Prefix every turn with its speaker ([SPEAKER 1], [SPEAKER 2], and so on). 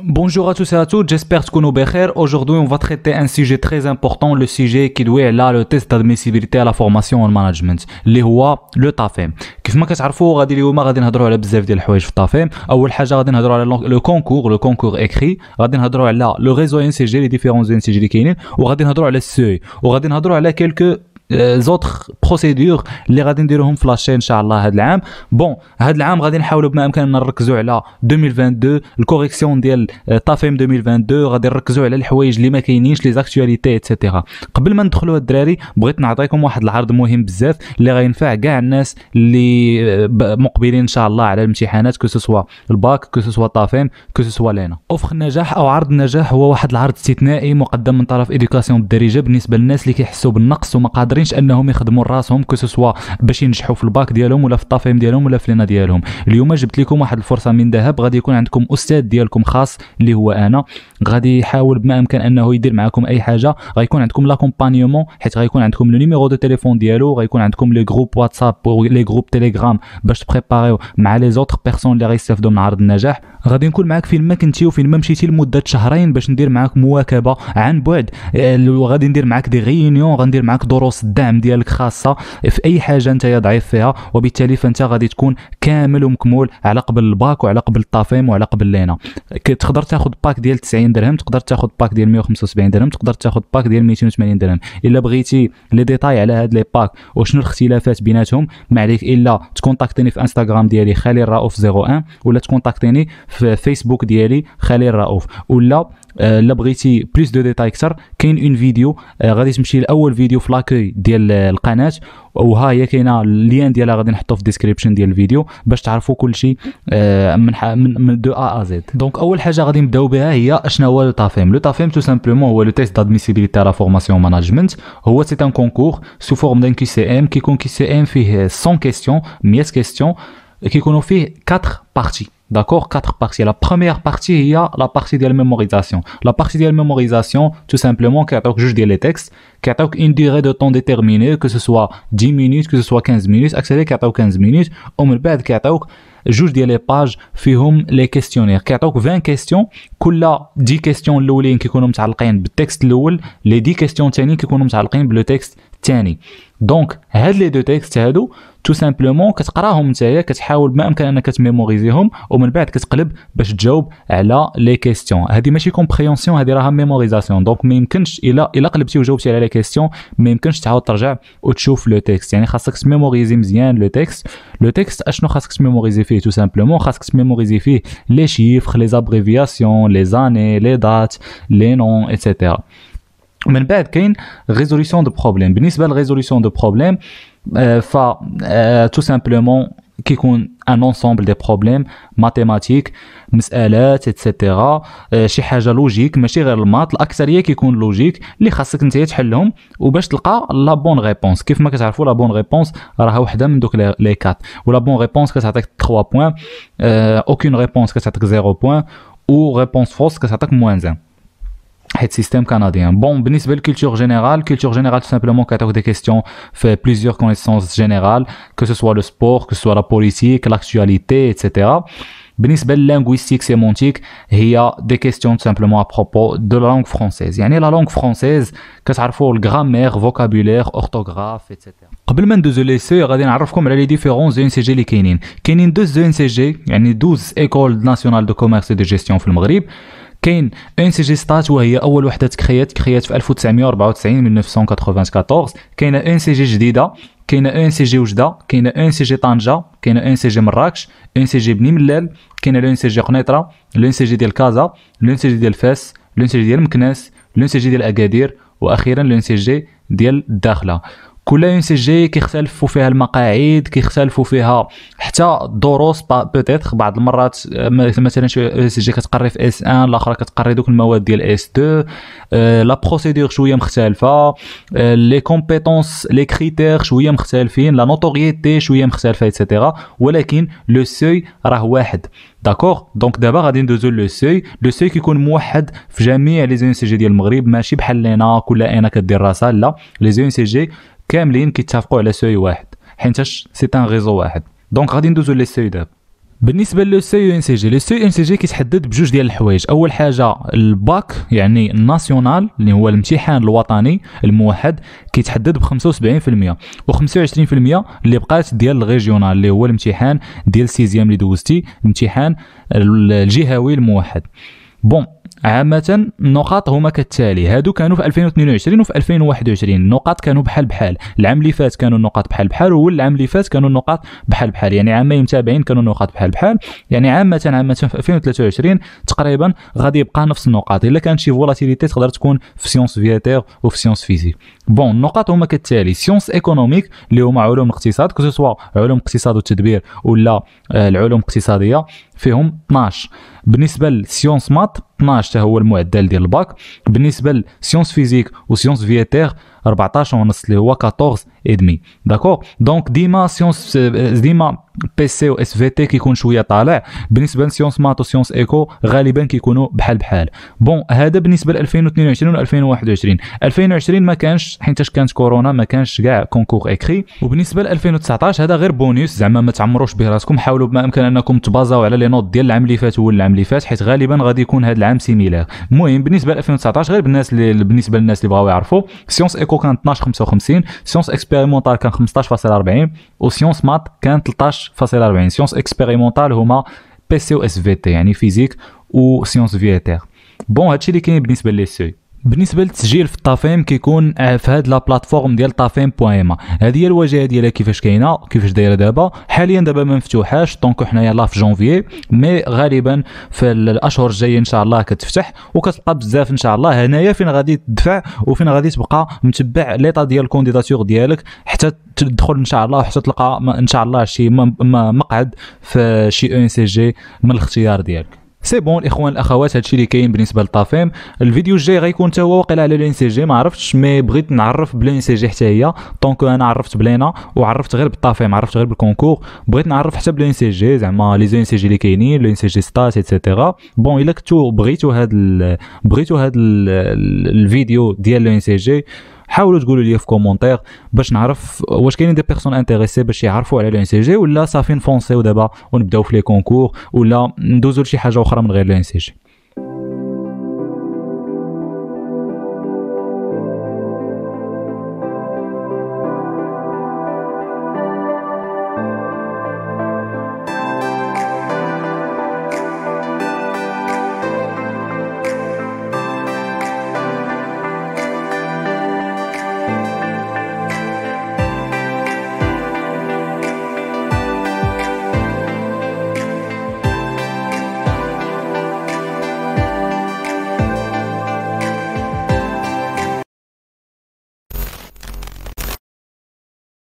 [SPEAKER 1] Bonjour à tous et à toutes, j'espère que vous vous courez. Aujourd'hui, on va traiter un sujet très important, le sujet qui doit là, le test d'admissibilité à la formation en management, qui est le Topif. Comme vous le savez, aujourd'hui, on va parler de beaucoup de choses le Topif. La première chose, on va parler le concours, le concours écrit, on va parler de le réseau ENSG, les différents ENSG qui existent et on va parler sur et on va parler quelques زوتر euh, بروسيدور اللي غادي نديروهم في لاشين ان شاء الله هذا العام بون هذا العام غادي نحاولوا بما امكن نركزوا على 2022 الكوريكسيون ديال euh, طافيم 2022 غادي نركزوا على الحوايج اللي ما كاينينش لي زاكتواليتي ايتترا قبل ما ندخلوا الدراري بغيت نعطيكم واحد العرض مهم بزاف اللي غينفع كاع الناس اللي euh, مقبلين ان شاء الله على الامتحانات كو سوسوا الباك كو سوسوا طافيم كو سوسوا لينا اوفخ النجاح او عرض النجاح هو واحد العرض استثنائي مقدم من طرف ايديوكاسيون بالدارجه بالنسبه للناس اللي كيحسوا بالنقص وما قادر قادرينش انهم يخدموا راسهم كو باش ينجحوا في الباك ديالهم ولا في الطافيم ديالهم ولا في لنا ديالهم اليوم جبت لكم واحد الفرصه من ذهب غادي يكون عندكم استاذ ديالكم خاص اللي هو انا غادي يحاول بما امكن انه يدير معكم اي حاجه غيكون عندكم لاكومبانيومون حيت غيكون عندكم لو نيميرو دو تيليفون ديالو غيكون عندكم لي جروب واتساب لي جروب تيليجرام باش تبريباريو مع لي زوتر بيرسون اللي غيستافدوا من عرض النجاح غادي نكون معاك فين ما كنتي وفين ما مشيتي لمده شهرين باش ندير معاك مواكبه عن بعد وغادي آه، ندير معاك دي غينيون غندير معاك دروس الدعم ديالك خاصه في اي حاجه انت ضعيف فيها وبالتالي فانت غادي تكون كامل ومكمول على قبل الباك وعلى قبل الطافيم وعلى قبل لينا تقدر تاخذ باك ديال 90 درهم تقدر تاخذ باك ديال 175 درهم تقدر تاخذ باك ديال 280 درهم الا بغيتي لي ديتاي على هاد لي باك وشنو الاختلافات بيناتهم ما عليك الا تكونتاكتيني في انستغرام ديالي خالي رؤوف 01 ولا تكونتاكتيني في فيسبوك ديالي خالي رؤوف ولا آه، الا بغيتي بليس دو ديتاي اكثر كاين اون آه، فيديو غادي تمشي لاول فيديو في لاكوي ديال القناه وها هي كاينه اللين ديالها غادي نحطو في الديسكريبشن ديال الفيديو باش تعرفوا كل شيء آه، من من دو ا ا زد دونك اول حاجه غادي نبداو بها هي شنو هو لو تافيم لو تافيم تو سامبلومون هو لو تيست دادميسيبيليتي لا فورماسيون ماناجمنت هو سي ان كونكور سو فورم دان كي سي ام كيكون كي سي ام فيه 100 كيستيون 100 كيستيون كيكونوا فيه 4 بارتي D'accord Quatre parties. La première partie, il y a la partie de la mémorisation. La partie de la mémorisation, tout simplement, qui attaque juste les textes, qui attaque une durée de temps déterminée, que ce soit 10 minutes, que ce soit 15 minutes, accéder à 15 minutes, ou même بعد qui attaque juste les pages, fihum les questionnaires, qui 20 questions, كل 10 questions l'oulin qui connaissent le texte l'oul, les 10 questions qui connaissent le texte الثاني دونك هاد لي دو تيكست هادو تو سامبلومون كتقراهم نتايا كتحاول ما امكن انك تميموريزيهم ومن بعد كتقلب باش تجاوب على لي كيستيون هادي ماشي كومبريونسيون هادي راها ميموريزاسيون دونك ما يمكنش الا الا قلبتي وجاوبتي على لي كيستيون ما يمكنش تعاود ترجع وتشوف لو تيكست يعني خاصك تميموريزي مزيان لو تيكست لو تيكست اشنو خاصك تميموريزي فيه تو سامبلومون خاصك تميموريزي فيه لي شيفر لي زابريفياسيون لي زاني لي دات لي نون ايتترا من بعد كاين ريزوليسيون دو بروبليم بالنسبه للريزوليسيون دو بروبليم ف تو سامبلومون كيكون ان انسومبل دي بروبليم ماتيماتيك مسالات اتسيتيرا آه، شي حاجه لوجيك ماشي غير الماط الاكثريه كيكون لوجيك اللي خاصك انت تحلهم وباش تلقى لا بون ريبونس كيف ما كتعرفوا لا بون ريبونس راها وحده من دوك لي كات ولا بون ريبونس كتعطيك 3 بوان اوكين ريبونس كتعطيك 0 بوان او ريبونس فوس كتعطيك موان 1 et système canadien. Bon, bénisse la culture générale. Culture générale, tout simplement, a des questions, fait plusieurs connaissances générales, que ce soit le sport, que ce soit la politique, l'actualité, etc. Bénisse belle linguistique, sémantique, il y a des questions tout simplement à propos de la langue française. Il y a la langue française, que ça faut grammaire, vocabulaire, orthographe, etc. قبل ما de لي سي غادي نعرفكم les لي ديفيرونس زون سي جي اللي كاينين كاينين دوز زون سي جي يعني de كاين اون سي جي ستات وهي اول وحده تكريات كريات في 1994 من 1994 كاينه اون سي جي جديده كاينه ان سي جي وجده كاينه ان سي جي طنجه كاينه ان سي جي مراكش ان سي جي بني ملال كاينه لون سي جي قنيطره لون سي جي ديال كازا لون سي جي ديال فاس لون سي جي ديال مكناس لون سي جي ديال اكادير واخيرا لون سي جي ديال الداخله كل اون سي جي كيختلفوا فيها المقاعد كيختلفوا فيها حتى الدروس بوتيتر بعض المرات آه، مثلا شي سي جي كتقري في اس 1 الاخرى كتقري دوك المواد ديال اس 2 آه، لا بروسيدور شويه مختلفه لي كومبيتونس لي كريتير شويه مختلفين لا نوتوريتي شويه مختلفه ايتترا ولكن لو سوي راه واحد داكوغ دونك دابا غادي ندوزو لو سوي لو سوي كيكون موحد في جميع لي زون سي جي ديال المغرب ماشي بحال لينا كل انا كدير راسها لا لي زون سي جي كاملين كيتفقوا على سوي واحد حيتاش سي ان ريزو واحد دونك غادي ندوزو لي سوي دابا بالنسبه لو سي ان سي جي لو سي ان سي جي كيتحدد بجوج ديال الحوايج اول حاجه الباك يعني الناسيونال اللي هو الامتحان الوطني الموحد كيتحدد ب 75% و 25% اللي بقات ديال الريجيونال اللي هو الامتحان ديال السيزيام اللي دوزتي الامتحان الجهوي الموحد بون عامة النقاط هما كالتالي هادو كانوا في 2022 وفي 2021 النقاط كانوا بحال بحال العام اللي فات كانوا النقاط بحال بحال والعام اللي فات كانوا النقاط بحال بحال يعني عامين متابعين كانوا النقاط بحال بحال يعني عامة عامة في 2023 تقريبا غادي يبقى نفس النقاط الا كانت شي فولاتيليتي تقدر تكون في سيونس فياتير وفي سيونس فيزيك بون النقاط هما كالتالي سيونس ايكونوميك اللي هما علوم الاقتصاد كو علوم الاقتصاد والتدبير ولا آه، العلوم الاقتصاديه فيهم 12 بالنسبه لسيونس مات 12 حتى هو المعدل ديال الباك بالنسبه لسيونس فيزيك وسيونس فيتير 14 ونص اللي هو 14 ادمي داكو دونك ديما سيونس ديما بي سي و اس في تي كيكون شويه طالع بالنسبه لسيونس مات وسيونس ايكو غالبا كيكونوا بحال بحال بون هذا بالنسبه ل 2022 و 2021 2020 ما كانش حيتاش كانت كورونا ما كانش كاع كونكور اكري وبالنسبه ل 2019 هذا غير بونيس زعما ما تعمروش به راسكم حاولوا بما امكن انكم تبازاو على لي نوت ديال العام اللي فات والعام اللي فات حيت غالبا غادي يكون هذا العام سيميلير المهم بالنسبه ل 2019 غير بالناس اللي بالنسبه للناس اللي بغاو يعرفوا سيونس ايكو كان 12.55 سيونس اكسبيريمونتال كان 15.40 وسيونس مات كان 13.40 سيونس اكسبيريمونتال هما بي سي او اس في تي يعني فيزيك وسيونس فيتير بون هادشي اللي كاين بالنسبه لي سوي بالنسبه للتسجيل في الطافيم كيكون آه، في هاد لا بلاتفورم ديال طافيم بويما هذه هي الواجهه ديالها كيفاش كاينه كيفاش دايره دابا حاليا دابا ما مفتوحاش دونك حنايا لا في جونفيي مي غالبا في الاشهر الجايه ان شاء الله كتفتح وكتبقى بزاف ان شاء الله هنايا فين غادي تدفع وفين غادي تبقى متبع ليطا ديال الكونديداتور ديالك حتى تدخل ان شاء الله وحتى تلقى ان شاء الله شي مقعد في شي ان سي جي من الاختيار ديالك سي بون الاخوان الاخوات هادشي اللي كاين بالنسبه للطافيم الفيديو الجاي غيكون حتى هو واقيلا على الان سي جي ما عرفتش مي بغيت نعرف بلان سي جي حتى هي دونك انا عرفت بلينا وعرفت غير بالطافيم عرفت غير بالكونكور بغيت نعرف حتى بلان سي جي زعما لي زين سي جي اللي كاينين لان سي جي ستات ايتترا بون الا كنتو بغيتو هاد ال... بغيتو هاد ال... الفيديو ديال لان سي جي حاولوا تقولوا لي في كومونتير باش نعرف واش كاينين دي بيرسون انتريسي باش يعرفوا على لو سي جي ولا صافي نفونسيو دابا ونبداو في لي كونكور ولا ندوزو لشي حاجه اخرى من غير لو سي جي